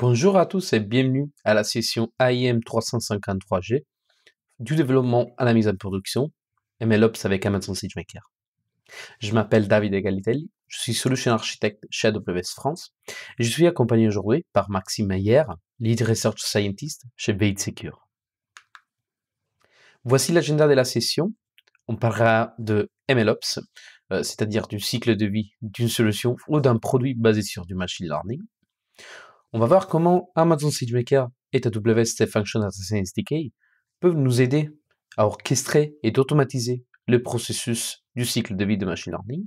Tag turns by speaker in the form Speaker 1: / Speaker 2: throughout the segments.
Speaker 1: Bonjour à tous et bienvenue à la session AIM 353G du développement à la mise en production MLOps avec Amazon SageMaker. Je m'appelle David Egalitelli, je suis solution architecte chez AWS France et je suis accompagné aujourd'hui par Maxime Meyer, lead research scientist chez Bait Secure. Voici l'agenda de la session. On parlera de MLOps, euh, c'est-à-dire du cycle de vie d'une solution ou d'un produit basé sur du machine learning. On va voir comment Amazon SageMaker et AWS Step Function Assassin SDK peuvent nous aider à orchestrer et d'automatiser le processus du cycle de vie de machine learning.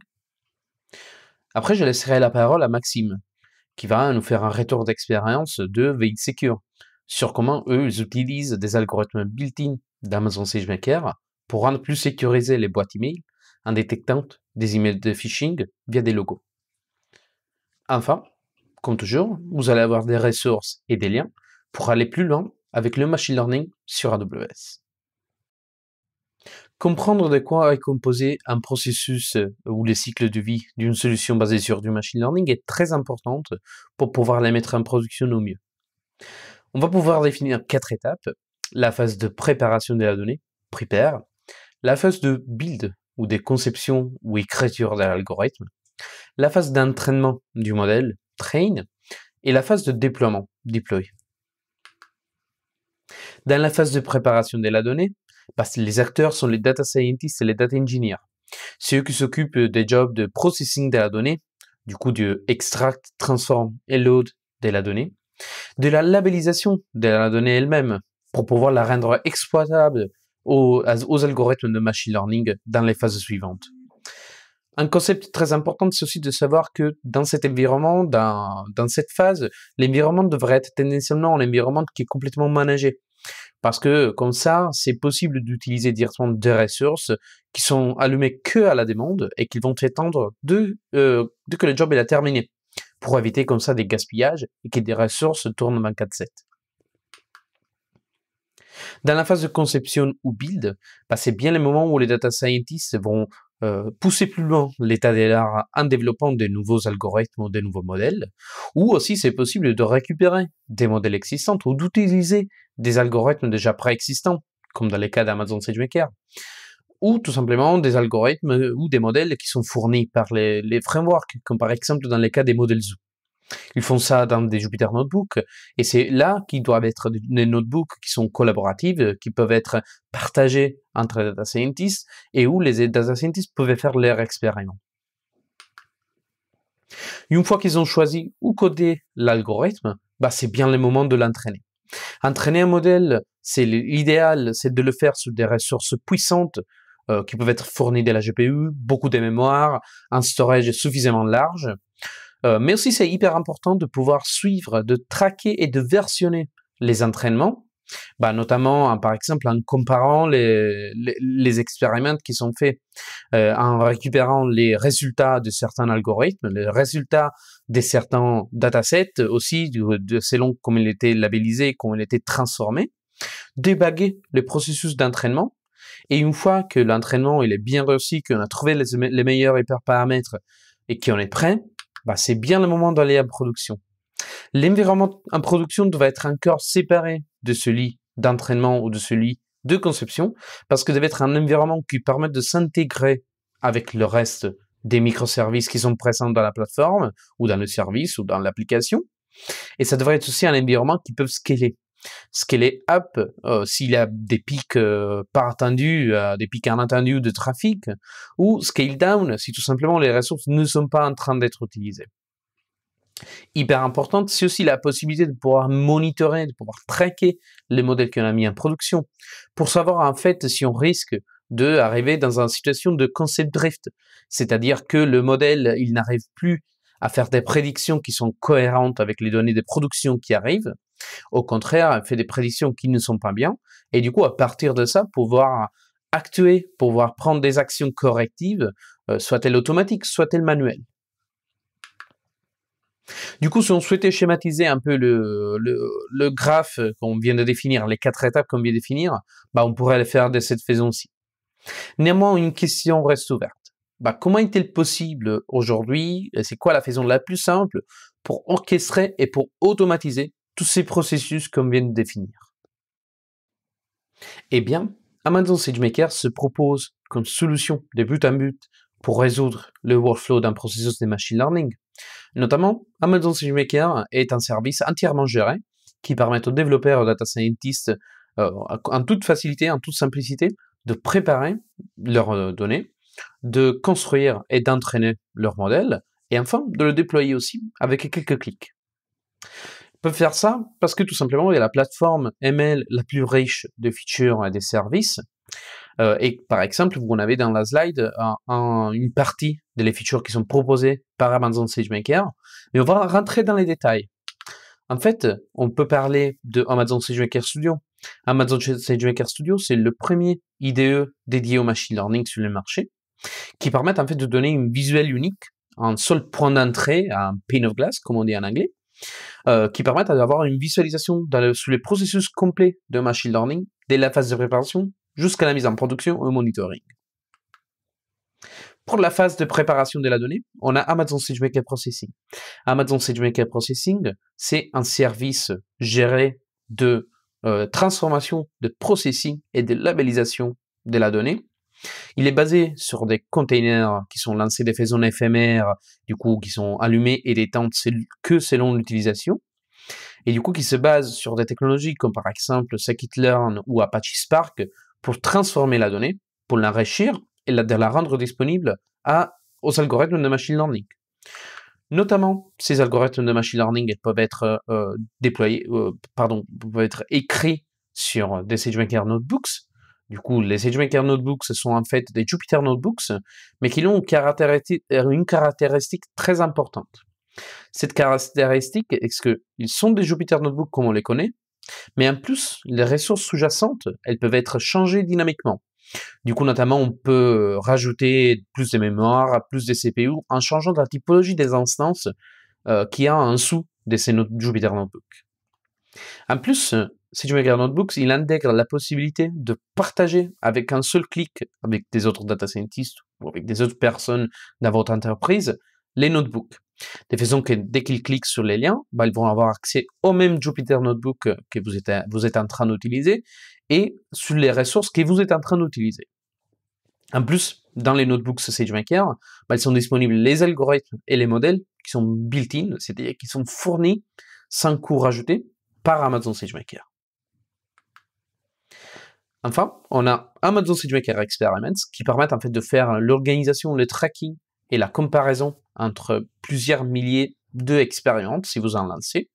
Speaker 1: Après, je laisserai la parole à Maxime, qui va nous faire un retour d'expérience de VX Secure sur comment eux utilisent des algorithmes built-in d'Amazon SageMaker pour rendre plus sécurisés les boîtes email en détectant des emails de phishing via des logos. Enfin, comme toujours, mm. vous allez avoir des ressources et des liens pour aller plus loin avec le machine learning sur AWS. Comprendre de quoi est composé un processus euh, ou les cycles de vie d'une solution basée sur du machine learning est très importante pour pouvoir la mettre en production au mieux. On va pouvoir définir quatre étapes. La phase de préparation de la donnée, prepare. La phase de build ou des conceptions ou écriture de l'algorithme. La phase d'entraînement du modèle, train, et la phase de déploiement, deploy. Dans la phase de préparation de la donnée, parce bah, que les acteurs sont les data scientists et les data engineers. Ceux qui s'occupent des jobs de processing de la donnée, du coup de extract, transform et load de la donnée, de la labellisation de la donnée elle-même pour pouvoir la rendre exploitable aux algorithmes de machine learning dans les phases suivantes un concept très important, c'est aussi de savoir que dans cet environnement, dans, cette phase, l'environnement devrait être tendanciellement un environnement qui est complètement managé. Parce que comme ça, c'est possible d'utiliser directement des ressources qui sont allumées que à la demande et qui vont s'étendre euh, dès, que le job est terminé, pour éviter comme ça des gaspillages et que des ressources tournent 4 7 Dans la phase de conception ou build, bah, c'est bien le moment où les data scientists vont euh, pousser plus loin l'état des l'art en développant de nouveaux algorithmes ou de nouveaux modèles, ou aussi c'est possible de récupérer des modèles existants ou d'utiliser des algorithmes déjà préexistants, comme dans les cas d'Amazon SageMaker, ou tout simplement des algorithmes ou des modèles qui sont fournis par les, frameworks, comme par exemple dans les cas des modèles Zoo. Ils font ça dans des Jupyter Notebooks et c'est là qu'ils doivent être des notebooks qui sont collaboratives, euh, qui peuvent être partagés entre les data scientists, et où les data scientists peuvent faire leur expérience. Une fois qu'ils ont choisi où coder l'algorithme, bah c'est bien le moment de l'entraîner. Entraîner un modèle, c'est l'idéal, c'est de le faire sur des ressources puissantes euh, qui peuvent être fournies de la GPU, beaucoup de mémoire, un storage suffisamment large. Euh, mais aussi, c'est hyper important de pouvoir suivre, de traquer et de versionner les entraînements, bah, notamment par exemple en comparant les, les, les expériments qui sont faits, euh, en récupérant les résultats de certains algorithmes, les résultats de certains datasets aussi, selon comment il était labellisé, comment il était transformé, débaguer le processus d'entraînement. Et une fois que l'entraînement il est bien réussi, qu'on a trouvé les, les meilleurs hyperparamètres et qu'on est prêt, bah, c'est bien le moment d'aller en production. L'environnement en production doit être encore séparé de celui d'entraînement ou de celui de conception, parce que doit être un environnement qui permet de s'intégrer avec le reste des microservices qui sont présents dans la plateforme ou dans le service ou dans l'application. Et ça devrait être aussi un environnement qui peut scaler. Scale up, euh, s'il a des pics euh, pas attendus, euh, des pics inattendus de trafic, ou scale down, si tout simplement les ressources ne sont pas en train d'être utilisées. Hyper importante, c'est aussi la possibilité de pouvoir monitorer, de pouvoir traquer les modèles qu'on a mis en production, pour savoir en fait si on risque d'arriver dans une situation de concept drift, c'est-à-dire que le modèle, il n'arrive plus à faire des prédictions qui sont cohérentes avec les données de production qui arrivent, au contraire, elle fait des prédictions qui ne sont pas bien. Et du coup, à partir de ça, pouvoir actuer, pouvoir prendre des actions correctives, euh, soit-elles automatiques, soit-elles manuelles. Du coup, si on souhaitait schématiser un peu le, graphe qu'on vient de définir, les quatre étapes qu'on vient de définir, bah, on pourrait le faire de cette façon-ci. Néanmoins, une question reste ouverte. Bah, comment est-il possible aujourd'hui, c'est quoi la façon la plus simple pour orchestrer et pour automatiser tous ces processus qu'on vient de définir. Eh bien, Amazon SageMaker se propose comme solution de but en but pour résoudre le workflow d'un processus de machine learning. Notamment, Amazon SageMaker est un service entièrement géré qui permet aux développeurs et aux data scientists, euh, en toute facilité, en toute simplicité, de préparer leurs euh, données, de construire et d'entraîner leur modèle, et enfin de le déployer aussi avec quelques clics peut faire ça parce que tout simplement, il y a la plateforme ML la plus riche de features et des services. Euh, et par exemple, vous en avez dans la slide euh, une partie des features qui sont proposées par Amazon SageMaker. Mais on va rentrer dans les détails. En fait, on peut parler de Amazon SageMaker Studio. Amazon SageMaker Studio, c'est le premier IDE dédié au machine learning sur le marché, qui permet en fait de donner une visuelle unique, en seul point d'entrée, un pane of glass, comme on dit en anglais, euh, qui permettent d'avoir une visualisation sur le processus complet de machine learning, dès la phase de préparation jusqu'à la mise en production et au monitoring. Pour la phase de préparation de la donnée, on a Amazon SageMaker Processing. Amazon SageMaker Processing, c'est un service géré de euh, transformation, de processing et de labellisation de la donnée il est basé sur des containers qui sont lancés des faisons éphémères, du coup, qui sont allumés et détentes que selon l'utilisation. Et du coup, qui se basent sur des technologies comme par exemple Scikit-Learn ou Apache Spark pour transformer la donnée, pour l'enrichir et la, rendre disponible à, aux algorithmes de machine learning. Notamment, ces algorithmes de machine learning peuvent être euh, déployés, euh, pardon, peuvent être écrits sur des SageMaker Notebooks du coup, les SageMaker Notebooks sont en fait des Jupyter Notebooks, mais qui ont euh, une caractéristique, très importante. Cette caractéristique est qu'ils sont des Jupyter Notebooks comme on les connaît, mais en plus, les ressources sous-jacentes, elles peuvent être changées dynamiquement. Du coup, notamment, on peut rajouter plus de mémoire, plus de CPU, en changeant la typologie des instances euh, qui qu'il a en dessous de ces Jupyter Notebooks. En plus, euh, SageMaker Notebooks, il intègre la possibilité de partager avec un seul clic avec des autres data scientists ou avec des autres personnes dans votre entreprise les notebooks. De façon que dès qu'ils cliquent sur les liens, bah, ils vont avoir accès au même Jupyter Notebook que vous êtes, vous êtes en train d'utiliser et sur les ressources que vous êtes en train d'utiliser. En plus, dans les notebooks SageMaker, bah, ils sont disponibles les algorithmes et les modèles qui sont built-in, c'est-à-dire qui sont fournis sans coût rajouté par Amazon SageMaker. Enfin, on a Amazon SageMaker Experiments qui permettent en fait de faire l'organisation, le tracking et la comparaison entre plusieurs milliers d'expériences si vous en lancez.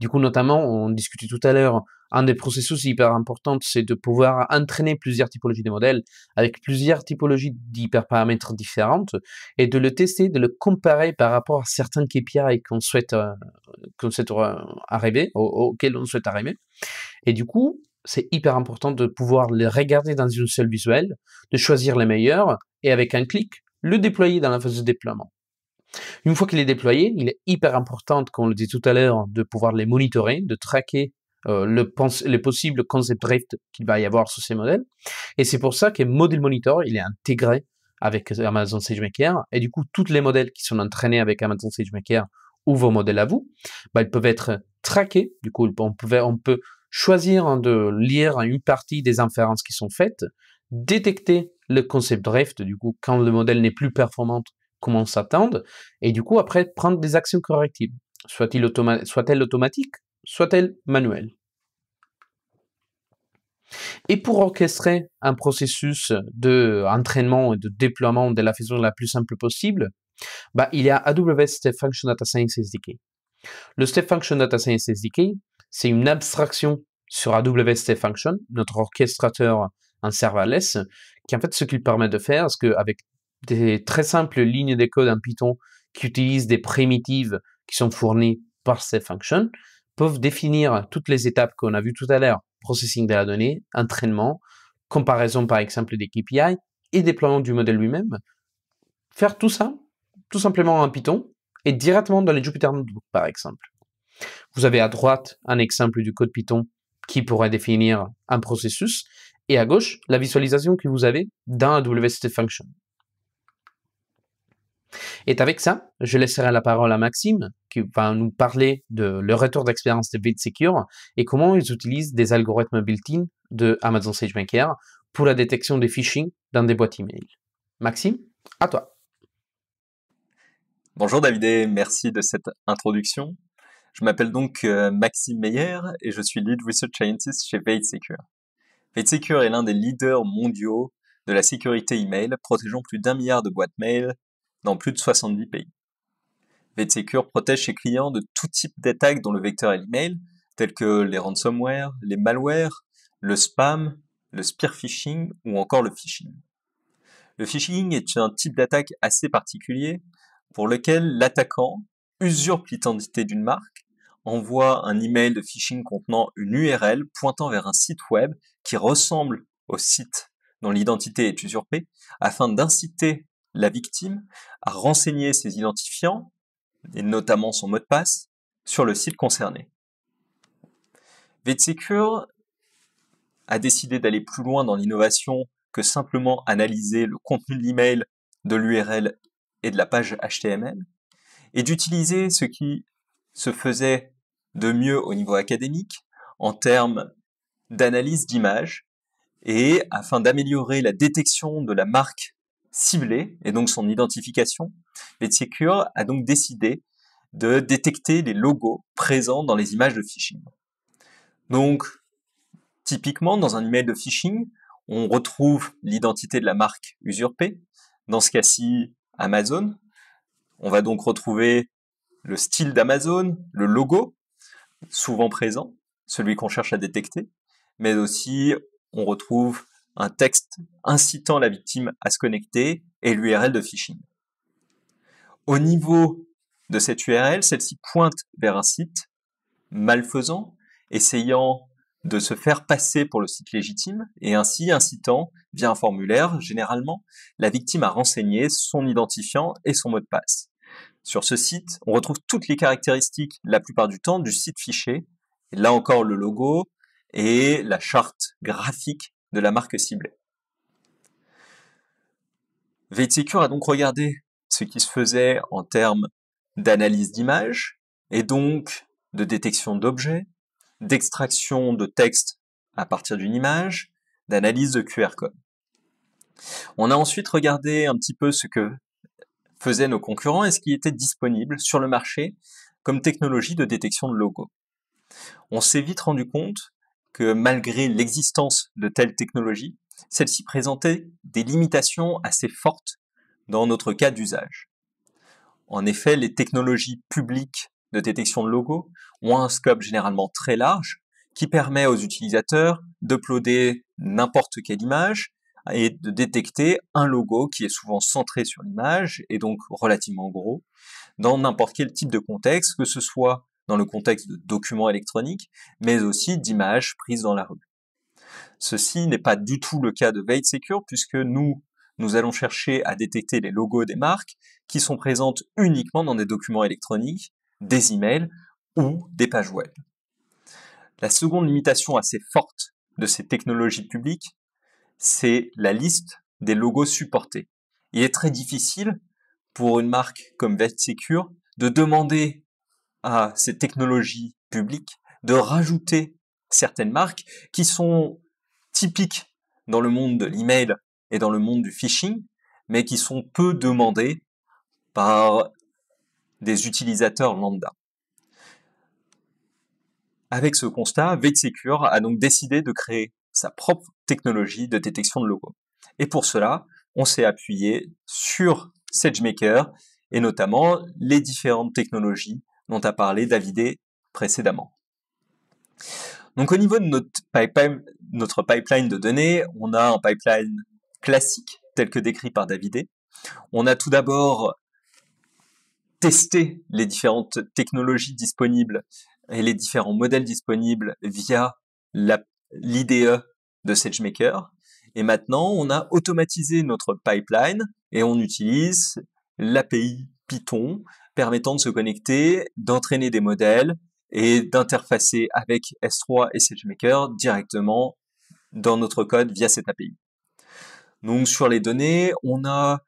Speaker 1: Du coup, notamment, on discutait tout à l'heure, un des processus hyper importants, c'est de pouvoir entraîner plusieurs typologies de modèles avec plusieurs typologies d'hyperparamètres différentes et de le tester, de le comparer par rapport à certains KPI qu'on souhaite, euh, qu'on souhaite euh, arriver, auxquels on souhaite arriver. Et du coup, c'est hyper important de pouvoir les regarder dans une seule visuelle, de choisir les meilleurs et avec un clic, le déployer dans la phase de déploiement. Une fois qu'il est déployé, il est hyper important, comme on le dit tout à l'heure, de pouvoir les monitorer, de traquer euh, le les possibles concept drift qu'il va y avoir sur ces modèles. Et c'est pour ça que Model Monitor, il est intégré avec Amazon SageMaker. Et du coup, tous les modèles qui sont entraînés avec Amazon SageMaker ou vos modèles à vous, bah, ils peuvent être traqués. Du coup, on pouvait on peut choisir de lire une partie des inférences qui sont faites, détecter le concept drift, du coup, quand le modèle n'est plus performant comment s'attendre, et du coup, après, prendre des actions correctives, soit-elle automa soit automatique, soit-elle manuelle. Et pour orchestrer un processus d'entraînement de et de déploiement de la façon la plus simple possible, bah, il y a AWS Step Function Data Science SDK. Le Step Function Data Science SDK, c'est une abstraction sur AWS Step Function, notre orchestrateur en serverless, qui en fait ce qu'il permet de faire, c'est qu'avec des très simples lignes de code en Python qui utilisent des primitives qui sont fournies par ces functions peuvent définir toutes les étapes qu'on a vues tout à l'heure. Processing de la donnée, entraînement, comparaison par exemple des KPI et déploiement du modèle lui-même. Faire tout ça, tout simplement en Python et directement dans les Jupyter Notebook par exemple. Vous avez à droite un exemple du code Python qui pourrait définir un processus et à gauche la visualisation que vous avez dans la WST Function. Et avec ça, je laisserai la parole à Maxime, qui va nous parler de le retour d'expérience de BitSecure et comment ils utilisent des algorithmes built-in de Amazon SageMaker pour la détection des phishing dans des boîtes email. Maxime, à toi.
Speaker 2: Bonjour David merci de cette introduction. Je m'appelle donc euh, Maxime Meyer et je suis Lead Research Scientist chez BitSecure. BitSecure est l'un des leaders mondiaux de la sécurité email, protégeant plus d'un milliard de boîtes mail dans plus de 70 pays. VTSecure protège ses clients de tout type d'attaque dont le vecteur est l'email, tels que les ransomware, les malwares, le spam, le spear phishing ou encore le phishing. Le phishing est un type d'attaque assez particulier pour lequel l'attaquant usurpe l'identité d'une marque, envoie un email de phishing contenant une URL pointant vers un site web qui ressemble au site dont l'identité est usurpée afin d'inciter la victime a renseigné ses identifiants, et notamment son mot de passe, sur le site concerné. VetSecure a décidé d'aller plus loin dans l'innovation que simplement analyser le contenu de l'email, de l'URL et de la page HTML, et d'utiliser ce qui se faisait de mieux au niveau académique en termes d'analyse d'image et afin d'améliorer la détection de la marque ciblé et donc son identification, Secure a donc décidé de détecter les logos présents dans les images de phishing. Donc, typiquement, dans un email de phishing, on retrouve l'identité de la marque usurpée, dans ce cas-ci Amazon. On va donc retrouver le style d'Amazon, le logo, souvent présent, celui qu'on cherche à détecter, mais aussi on retrouve un texte incitant la victime à se connecter et l'URL de phishing. Au niveau de cette URL, celle-ci pointe vers un site malfaisant, essayant de se faire passer pour le site légitime et ainsi incitant, via un formulaire généralement, la victime à renseigner son identifiant et son mot de passe. Sur ce site, on retrouve toutes les caractéristiques, la plupart du temps, du site fiché. là encore, le logo et la charte graphique de la marque ciblée. Secure a donc regardé ce qui se faisait en termes d'analyse d'images et donc de détection d'objets, d'extraction de texte à partir d'une image, d'analyse de QR code. On a ensuite regardé un petit peu ce que faisaient nos concurrents et ce qui était disponible sur le marché comme technologie de détection de logos. On s'est vite rendu compte malgré l'existence de telles technologies, celles-ci présentaient des limitations assez fortes dans notre cas d'usage. En effet, les technologies publiques de détection de logos ont un scope généralement très large qui permet aux utilisateurs d'uploader n'importe quelle image et de détecter un logo qui est souvent centré sur l'image et donc relativement gros dans n'importe quel type de contexte, que ce soit dans le contexte de documents électroniques, mais aussi d'images prises dans la rue. Ceci n'est pas du tout le cas de Veidsecure, Secure puisque nous, nous allons chercher à détecter les logos des marques qui sont présentes uniquement dans des documents électroniques, des emails ou des pages web. La seconde limitation assez forte de ces technologies publiques, c'est la liste des logos supportés. Il est très difficile pour une marque comme Secure de demander à ces technologies publiques de rajouter certaines marques qui sont typiques dans le monde de l'email et dans le monde du phishing, mais qui sont peu demandées par des utilisateurs lambda. Avec ce constat, VetSecure a donc décidé de créer sa propre technologie de détection de logos. Et pour cela, on s'est appuyé sur SageMaker et notamment les différentes technologies dont a parlé Davidé précédemment. Donc au niveau de notre, pipeline, notre pipeline de données, on a un pipeline classique tel que décrit par Davidé. On a tout d'abord testé les différentes technologies disponibles et les différents modèles disponibles via l'IDE de SageMaker. Et maintenant, on a automatisé notre pipeline et on utilise l'API Python permettant de se connecter, d'entraîner des modèles et d'interfacer avec S3 et SageMaker directement dans notre code via cette API. Donc sur les données, on a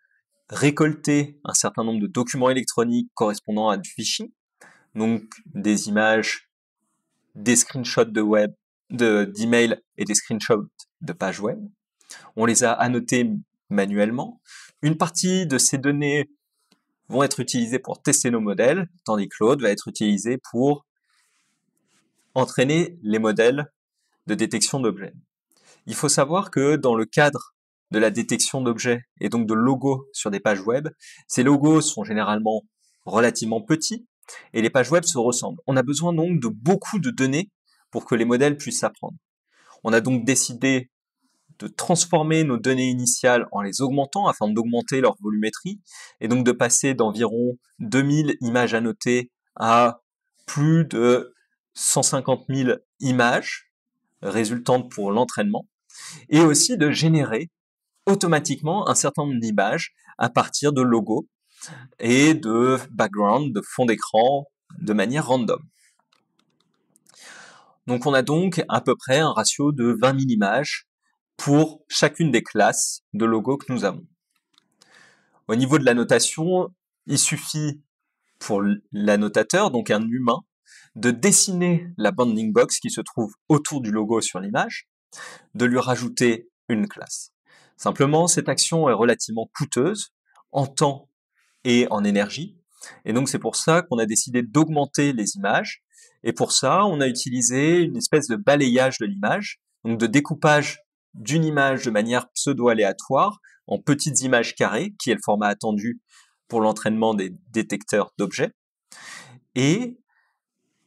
Speaker 2: récolté un certain nombre de documents électroniques correspondant à du fichier, donc des images, des screenshots de web, d'email et des screenshots de pages web. On les a annotés manuellement. Une partie de ces données vont être utilisés pour tester nos modèles, tandis que l'autre va être utilisé pour entraîner les modèles de détection d'objets. Il faut savoir que dans le cadre de la détection d'objets et donc de logos sur des pages web, ces logos sont généralement relativement petits et les pages web se ressemblent. On a besoin donc de beaucoup de données pour que les modèles puissent s'apprendre. On a donc décidé de transformer nos données initiales en les augmentant afin d'augmenter leur volumétrie et donc de passer d'environ 2000 images annotées à plus de 150 000 images résultantes pour l'entraînement et aussi de générer automatiquement un certain nombre d'images à partir de logos et de background, de fond d'écran de manière random. Donc on a donc à peu près un ratio de 20 000 images pour chacune des classes de logos que nous avons. Au niveau de la notation, il suffit pour l'annotateur, donc un humain, de dessiner la bounding box qui se trouve autour du logo sur l'image, de lui rajouter une classe. Simplement, cette action est relativement coûteuse en temps et en énergie, et donc c'est pour ça qu'on a décidé d'augmenter les images, et pour ça on a utilisé une espèce de balayage de l'image, donc de découpage d'une image de manière pseudo-aléatoire en petites images carrées, qui est le format attendu pour l'entraînement des détecteurs d'objets. Et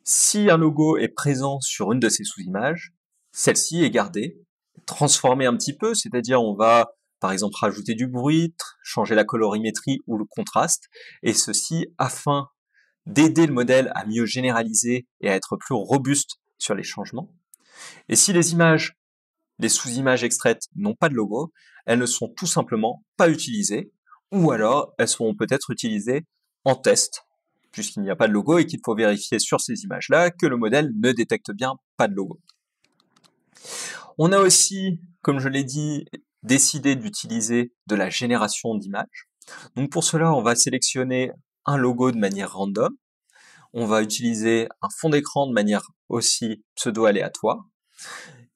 Speaker 2: si un logo est présent sur une de ces sous-images, celle-ci est gardée, transformée un petit peu, c'est-à-dire on va par exemple rajouter du bruit, changer la colorimétrie ou le contraste, et ceci afin d'aider le modèle à mieux généraliser et à être plus robuste sur les changements. Et si les images les sous-images extraites n'ont pas de logo, elles ne sont tout simplement pas utilisées, ou alors elles seront peut-être utilisées en test, puisqu'il n'y a pas de logo et qu'il faut vérifier sur ces images-là que le modèle ne détecte bien pas de logo. On a aussi, comme je l'ai dit, décidé d'utiliser de la génération d'images. Donc pour cela, on va sélectionner un logo de manière random. On va utiliser un fond d'écran de manière aussi pseudo-aléatoire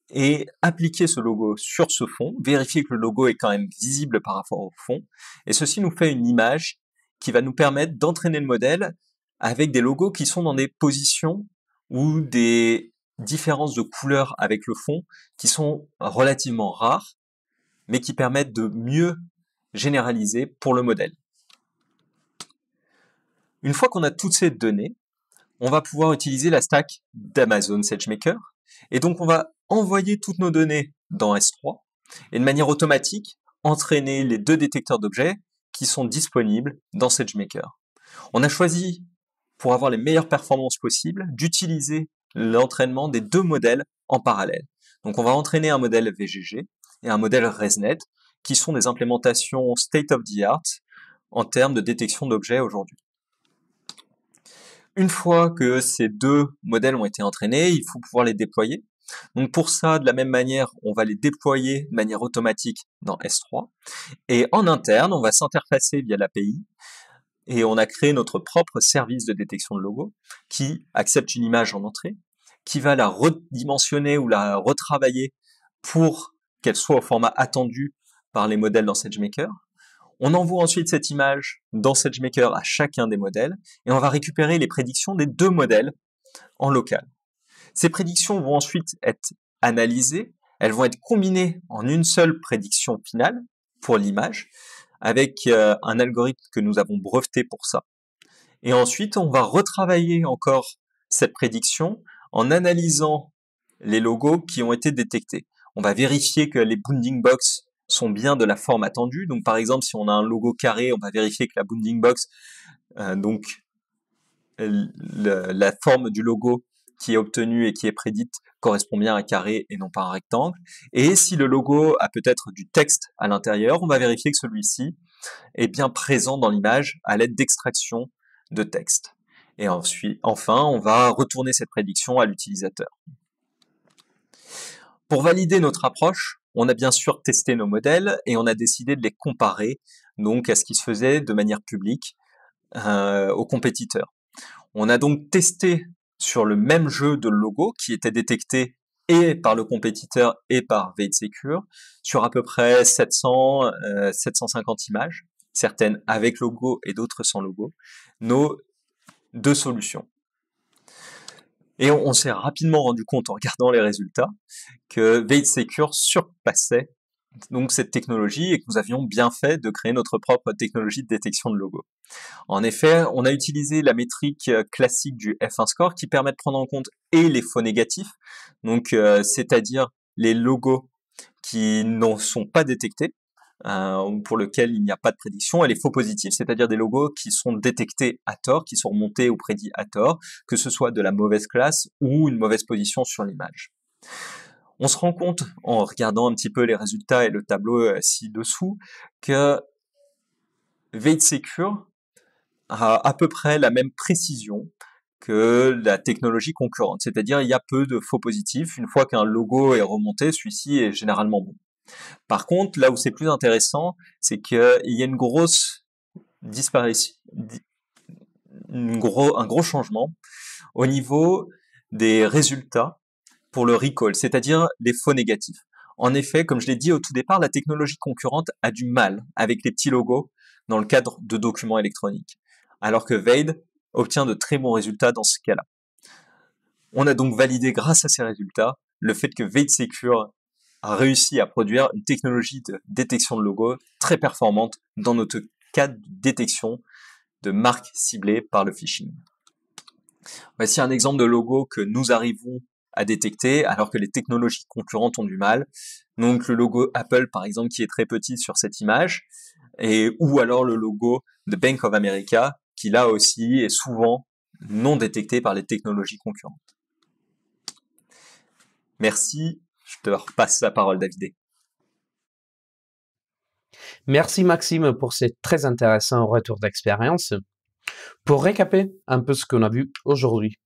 Speaker 2: et appliquer ce logo sur ce fond, vérifier que le logo est quand même visible par rapport au fond, et ceci nous fait une image qui va nous permettre d'entraîner le modèle avec des logos qui sont dans des positions ou des différences de couleurs avec le fond qui sont relativement rares, mais qui permettent de mieux généraliser pour le modèle. Une fois qu'on a toutes ces données, on va pouvoir utiliser la stack d'Amazon SageMaker et donc, on va envoyer toutes nos données dans S3 et de manière automatique, entraîner les deux détecteurs d'objets qui sont disponibles dans SageMaker. On a choisi, pour avoir les meilleures performances possibles, d'utiliser l'entraînement des deux modèles en parallèle. Donc on va entraîner un modèle VGG et un modèle ResNet, qui sont des implémentations state-of-the-art en termes de détection d'objets aujourd'hui. Une fois que ces deux modèles ont été entraînés, il faut pouvoir les déployer. Donc pour ça, de la même manière, on va les déployer de manière automatique dans S3. Et en interne, on va s'interfacer via l'API et on a créé notre propre service de détection de logo qui accepte une image en entrée, qui va la redimensionner ou la retravailler pour qu'elle soit au format attendu par les modèles dans SageMaker on envoie ensuite cette image dans SageMaker à chacun des modèles et on va récupérer les prédictions des deux modèles en local. Ces prédictions vont ensuite être analysées, elles vont être combinées en une seule prédiction finale pour l'image avec euh, un algorithme que nous avons breveté pour ça. Et ensuite, on va retravailler encore cette prédiction en analysant les logos qui ont été détectés. On va vérifier que les bounding box sont bien de la forme attendue. Donc par exemple, si on a un logo carré, on va vérifier que la bounding box, euh, donc la forme du logo qui est obtenue et qui est prédite correspond bien à un carré et non pas à un rectangle. Et si le logo a peut-être du texte à l'intérieur, on va vérifier que celui-ci est bien présent dans l'image à l'aide d'extraction de texte. Et ensuite, enfin, on va retourner cette prédiction à l'utilisateur. Pour valider notre approche, on a bien sûr testé nos modèles et on a décidé de les comparer donc à ce qui se faisait de manière publique euh, aux compétiteurs. On a donc testé sur le même jeu de logo qui était détecté et par le compétiteur et par Veid Secure sur à peu près 700 750 euh, images, certaines avec logo et d'autres sans logo, nos deux solutions. Et on, s'est rapidement rendu compte en regardant les résultats que Vade Secure surpassait donc cette technologie et que nous avions bien fait de créer notre propre technologie de détection de logos. En effet, on a utilisé la métrique euh, classique du F1 score qui permet de prendre en compte et les faux négatifs, donc euh, c'est-à-dire les logos qui n'en sont pas détectés euh, pour lequel il n'y a pas de prédiction, et les faux positifs, c'est-à-dire des logos qui sont détectés à tort, qui sont remontés ou prédits à tort, que ce soit de la mauvaise classe ou une mauvaise position sur l'image. On se rend compte, en regardant un petit peu les résultats et le tableau euh, ci-dessous, que Secure a à peu près la même précision que la technologie concurrente. C'est-à-dire, il y a peu de faux positifs. Une fois qu'un logo est remonté, celui-ci est généralement bon. Par contre, là où c'est plus intéressant, c'est qu'il y a une grosse disparition, un gros changement au niveau des résultats pour le recall, c'est-à-dire les faux négatifs. En effet, comme je l'ai dit au tout départ, la technologie concurrente a du mal avec les petits logos dans le cadre de documents électroniques, alors que Vade obtient de très bons résultats dans ce cas-là. On a donc validé grâce à ces résultats le fait que Vade Secure réussi à produire une technologie de détection de logo très performante dans notre cas de détection de marques ciblées par le phishing. Voici un exemple de logo que nous arrivons à détecter alors que les technologies concurrentes ont du mal. Donc le logo Apple par exemple qui est très petit sur cette image et ou alors le logo de Bank of America qui là aussi est souvent non détecté par les technologies concurrentes. Merci je te repasse la parole, David.
Speaker 1: Merci Maxime pour ces très intéressants retours d'expérience. Pour récaper un peu ce qu'on a vu aujourd'hui,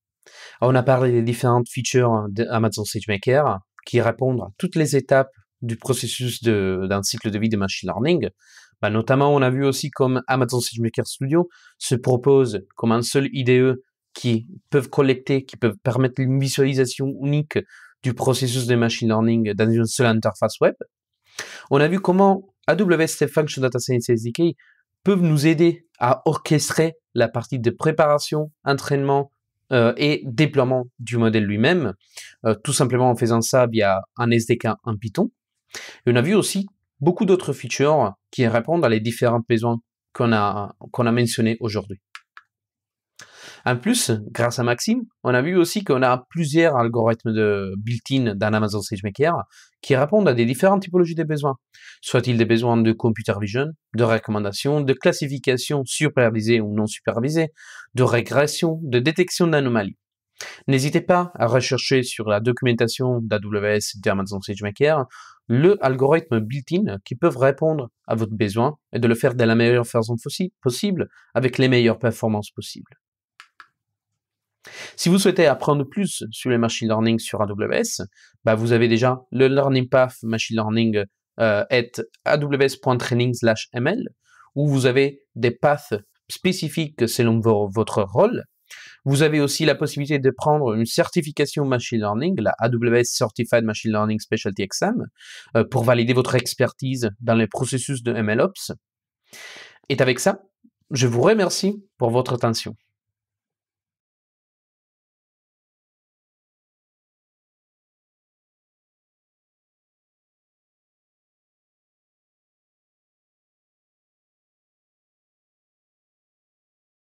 Speaker 1: on a parlé des différentes features d'Amazon SageMaker qui répondent à toutes les étapes du processus d'un cycle de vie de machine learning. Bah, notamment, on a vu aussi comme Amazon SageMaker Studio se propose comme un seul IDE qui peuvent collecter, qui peuvent permettre une visualisation unique du processus de machine learning dans une seule interface web. On a vu comment AWS Function Data Science SDK peuvent nous aider à orchestrer la partie de préparation, entraînement euh, et déploiement du modèle lui-même, euh, tout simplement en faisant ça via un SDK en Python. on a vu aussi beaucoup d'autres features qui répondent à les différents besoins qu'on a, qu'on a mentionnés aujourd'hui. En plus, grâce à Maxime, on a vu aussi qu'on a plusieurs algorithmes de built-in dans Amazon SageMaker qui répondent à des différentes typologies de besoins. Soit-il des besoins de computer vision, de recommandation, de classification supervisée ou non supervisée, de régression, de détection d'anomalies. N'hésitez pas à rechercher sur la documentation d'AWS d'Amazon SageMaker le algorithme built-in qui peut répondre à votre besoin et de le faire de la meilleure façon possible avec les meilleures performances possibles. Si vous souhaitez apprendre plus sur le machine learning sur AWS, bah, vous avez déjà le learning path machine learning euh, at aws.training/ml où vous avez des paths spécifiques selon votre rôle. Vous avez aussi la possibilité de prendre une certification machine learning, la AWS Certified Machine Learning Specialty Exam, euh, pour valider votre expertise dans les processus de MLOps. Et avec ça, je vous remercie pour votre attention.